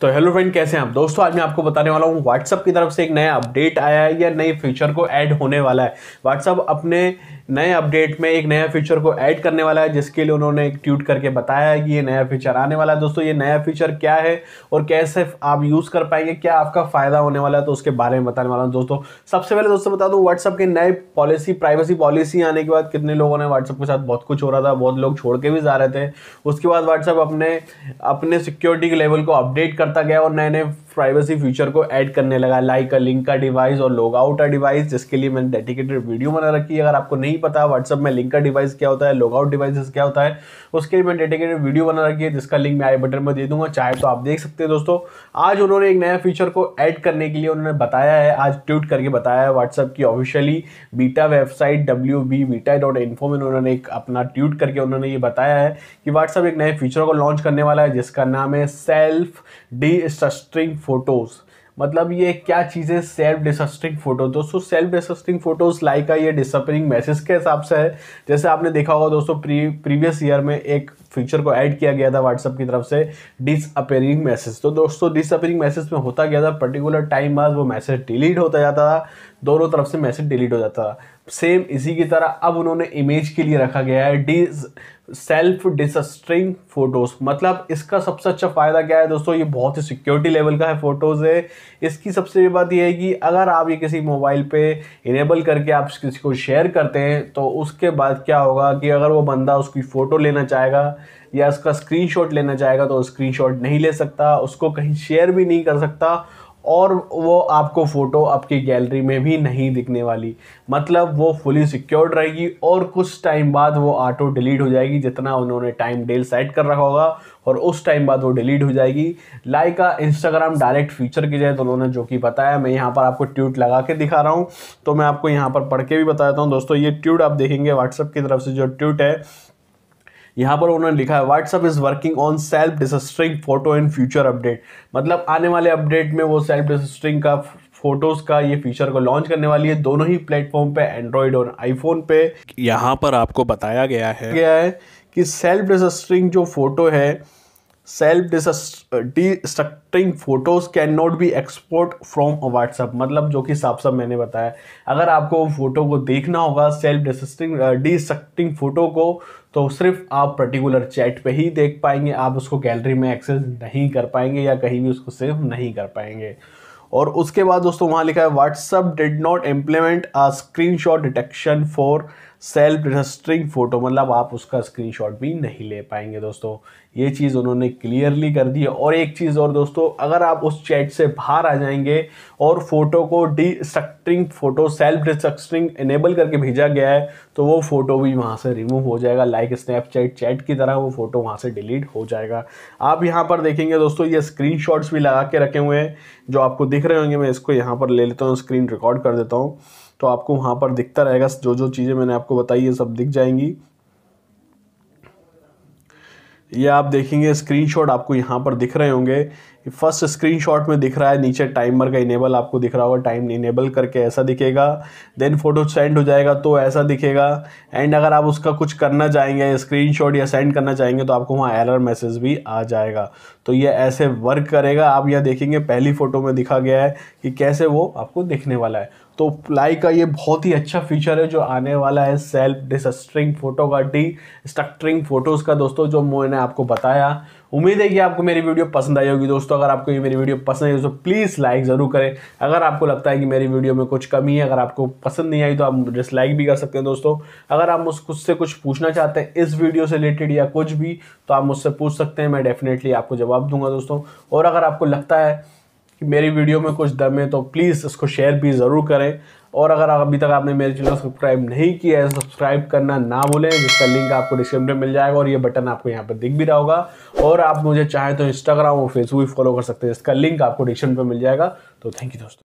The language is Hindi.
तो हेलो फ्रेंड कैसे हैं आप दोस्तों आज मैं आपको बताने वाला हूँ व्हाट्सअप की तरफ से एक नया अपडेट आया है या नए फीचर को ऐड होने वाला है व्हाट्सअप अपने नए अपडेट में एक नया फीचर को ऐड करने वाला है जिसके लिए उन्होंने एक ट्वीट करके बताया है कि ये नया फीचर आने वाला है दोस्तों ये नया फीचर क्या है और कैसे आप यूज़ कर पाएंगे क्या आपका फ़ायदा होने वाला है तो उसके बारे में बताने वाला हूँ दोस्तों सबसे पहले दोस्तों बता दूँ व्हाट्सअप के नए पॉलिसी प्राइवेसी पॉलिसी आने के बाद कितने लोगों ने व्हाट्सअप के साथ बहुत कुछ हो रहा था बहुत लोग छोड़ के भी जा रहे थे उसके बाद व्हाट्सअप अपने अपने सिक्योरिटी के लेवल को अपडेट कर करता गया और नए नए प्राइवेसी फीचर को ऐड करने लगा लाइक अ लिंक का डिवाइस और लॉग आउट का डिवाइस जिसके लिए मैंने डेडिकेटेड वीडियो बना रखी है अगर आपको नहीं पता व्हाट्सअप में लिंक का डिवाइस क्या होता है लॉग आउट डिवाइस क्या होता है उसके लिए मैंने डेडिकेटेड वीडियो बना रखी है जिसका लिंक मैं आई बटन में दे दूंगा चाहे तो आप देख सकते हैं दोस्तों आज उन्होंने एक नया फीचर को ऐड करने के लिए उन्होंने बताया है आज ट्वीट करके बताया है व्हाट्सअप की officially beta website W B beta dot info में उन्होंने एक अपना ट्वीट करके उन्होंने ये बताया है कि व्हाट्सअप एक नए फीचर को लॉन्च करने वाला है जिसका नाम है सेल्फ डिस्टस्टिंग फोटोज़ मतलब ये क्या चीज़ें सेल्फ डिसस्टिंग फोटो दोस्तों सेल्फ डिसस्टिंग फोटोज लाइक का ये डिसअपरिंग मैसेज के हिसाब से है जैसे आपने देखा होगा दोस्तों प्री प्रीवियस ईयर में एक फीचर को ऐड किया गया था व्हाट्सअप की तरफ से डिसअपेयरिंग मैसेज तो दोस्तों डिसअपेयरिंग मैसेज में होता गया था पर्टिकुलर टाइम बाद वो मैसेज डिलीट होता जाता था दोनों तरफ से मैसेज डिलीट हो जाता था सेम इसी की तरह अब उन्होंने इमेज के लिए रखा गया है डिस सेल्फ डिसस्ट्रिंग फोटोज़ मतलब इसका सबसे अच्छा फ़ायदा क्या है दोस्तों ये बहुत ही सिक्योरिटी लेवल का है फ़ोटोज़ है इसकी सबसे बड़ी बात यह है कि अगर आप ये किसी मोबाइल पे इनेबल करके आप किसी को शेयर करते हैं तो उसके बाद क्या होगा कि अगर वो बंदा उसकी फ़ोटो लेना चाहेगा या उसका स्क्रीनशॉट लेना चाहेगा तो स्क्रीनशॉट नहीं ले सकता उसको कहीं शेयर भी नहीं कर सकता और वो आपको फ़ोटो आपकी गैलरी में भी नहीं दिखने वाली मतलब वो फुली सिक्योर्ड रहेगी और कुछ टाइम बाद वो ऑटो डिलीट हो जाएगी जितना उन्होंने टाइम डेल सेट कर रखा होगा और उस टाइम बाद वो डिलीट हो जाएगी आ इंस्टाग्राम डायरेक्ट फीचर की जाए तो उन्होंने जो कि बताया मैं यहाँ पर आपको ट्यूट लगा के दिखा रहा हूँ तो मैं आपको यहाँ पर पढ़ के भी बताता हूँ दोस्तों ये ट्यूट आप देखेंगे व्हाट्सअप की तरफ से जो ट्यूट है यहाँ पर उन्होंने लिखा है WhatsApp is working on self destructing photo in future update मतलब आने वाले अपडेट में वो सेल्फ डिसस्ट्रिंग का फोटोज का ये फीचर को लॉन्च करने वाली है दोनों ही प्लेटफॉर्म पे एंड्रॉइड और आईफोन पे यहाँ पर आपको बताया गया है गया है कि सेल्फ डिसस्ट्रिंग जो फोटो है self destructing photos can not be export from WhatsApp मतलब जो कि साफ साफ मैंने बताया अगर आपको फ़ोटो को देखना होगा सेल्फ डिस्ट्रक्टिंग डिस्ट्रक्टिंग फ़ोटो को तो सिर्फ आप पर्टिकुलर चैट पे ही देख पाएंगे आप उसको गैलरी में एक्सेस नहीं कर पाएंगे या कहीं भी उसको सेव नहीं कर पाएंगे और उसके बाद दोस्तों वहाँ लिखा है WhatsApp did not implement a screenshot detection for self registering photo मतलब आप उसका स्क्रीनशॉट भी नहीं ले पाएंगे दोस्तों ये चीज़ उन्होंने क्लियरली कर दी है और एक चीज़ और दोस्तों अगर आप उस चैट से बाहर आ जाएंगे और फोटो को destructing photo self destructing enable करके भेजा गया है तो वो फ़ोटो भी वहाँ से रिमूव हो जाएगा लाइक स्नैपचैट चैट की तरह वो फ़ोटो वहाँ से डिलीट हो जाएगा आप यहाँ पर देखेंगे दोस्तों ये स्क्रीन भी लगा के रखे हुए हैं जो आपको दिख रहे होंगे मैं इसको यहाँ पर ले लेता हूँ स्क्रीन रिकॉर्ड कर देता हूँ तो आपको वहाँ पर दिखता रहेगा जो जो चीज़ें मैंने आपको बताई ये सब दिख जाएंगी ये आप देखेंगे स्क्रीनशॉट आपको यहाँ पर दिख रहे होंगे फर्स्ट स्क्रीनशॉट में दिख रहा है नीचे टाइमर का इनेबल आपको दिख रहा होगा टाइम इनेबल करके ऐसा दिखेगा देन फोटो सेंड हो जाएगा तो ऐसा दिखेगा एंड अगर आप उसका कुछ करना चाहेंगे स्क्रीनशॉट या सेंड करना चाहेंगे तो आपको वहाँ एरर मैसेज भी आ जाएगा तो ये ऐसे वर्क करेगा आप यह देखेंगे पहली फ़ोटो में दिखा गया है कि कैसे वो आपको दिखने वाला है तो प्लाई का ये बहुत ही अच्छा फीचर है जो आने वाला है सेल्फ डिस्ट्रिंग फोटो का डी स्ट्रक्टरिंग फ़ोटोज़ का दोस्तों जो मैंने आपको बताया उम्मीद है कि आपको मेरी वीडियो पसंद आई होगी दोस्तों अगर आपको ये मेरी वीडियो पसंद आई तो प्लीज़ लाइक ज़रूर करें अगर आपको लगता है कि मेरी वीडियो में कुछ कमी है अगर आपको पसंद नहीं आई तो आप डिसलाइक भी कर सकते हैं दोस्तों अगर आप मुझसे कुछ पूछना चाहते हैं इस वीडियो से रिलेटेड या कुछ भी तो आप मुझसे पूछ सकते हैं मैं डेफिनेटली आपको जवाब दूंगा दोस्तों और अगर आपको लगता है कि मेरी वीडियो में कुछ दम है तो प्लीज़ इसको शेयर भी ज़रूर करें और अगर अभी तक आपने मेरे चैनल सब्सक्राइब नहीं किया है सब्सक्राइब करना ना भूलें जिसका लिंक आपको डिस्क्रिप्शन में मिल जाएगा और ये बटन आपको यहाँ पर दिख भी रहा होगा और आप मुझे चाहें तो इंस्टाग्राम और फेसबुक फॉलो कर सकते हैं इसका लिंक आपको डिस्क्रिप्शन पर मिल जाएगा तो थैंक यू दोस्तों